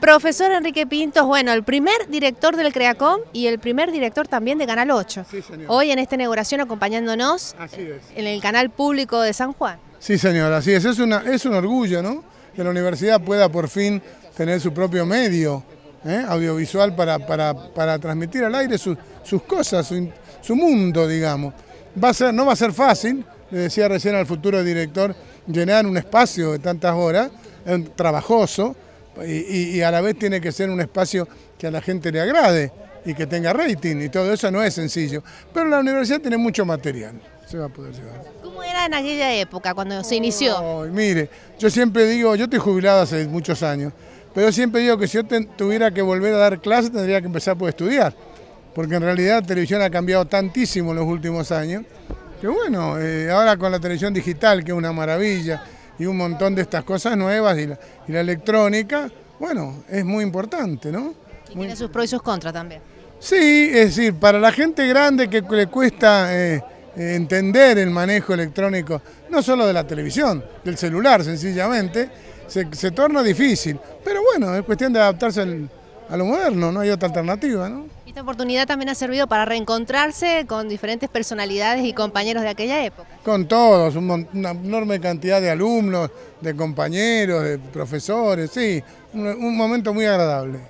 Profesor Enrique Pintos, bueno, el primer director del CREACOM y el primer director también de Canal 8. Sí, señor. Hoy en esta inauguración acompañándonos en el canal público de San Juan. Sí, señor, así es. Es, un orgullo, ¿no? Que la universidad pueda por fin tener su propio medio ¿eh? audiovisual para, transmitir al aire sus cosas, su, mundo, digamos. Va a ser, no va a ser fácil, le decía recién al futuro director, llenar un espacio de tantas horas, eh, trabajoso, y, a la vez tiene que ser un espacio que a la gente le agrade y que tenga rating y todo eso no es sencillo. Pero la universidad tiene mucho material, se va a poder llevar. ¿Cómo era en aquella época cuando se inició? mire, yo siempre digo, yo estoy jubilado hace muchos años, pero siempre digo que si yo tuviera que volver a dar clases tendría que empezar por estudiar, porque en realidad la televisión ha cambiado tantísimo en los últimos años, que bueno, eh, ahora con la televisión digital, que es una maravilla, y un montón de estas cosas nuevas y la, electrónica, bueno, es muy importante, ¿no? Y tiene sus pros y sus contras también. Sí, es decir, para la gente grande que le cuesta eh, eh, entender el manejo electrónico, no solo de la televisión, del celular sencillamente, se, torna difícil. Pero bueno, es cuestión de adaptarse a lo moderno, no hay otra alternativa, ¿no? Esta oportunidad también ha servido para reencontrarse con diferentes personalidades y compañeros de aquella época. Con todos, una enorme cantidad de alumnos, de compañeros, de profesores, sí, un, momento muy agradable.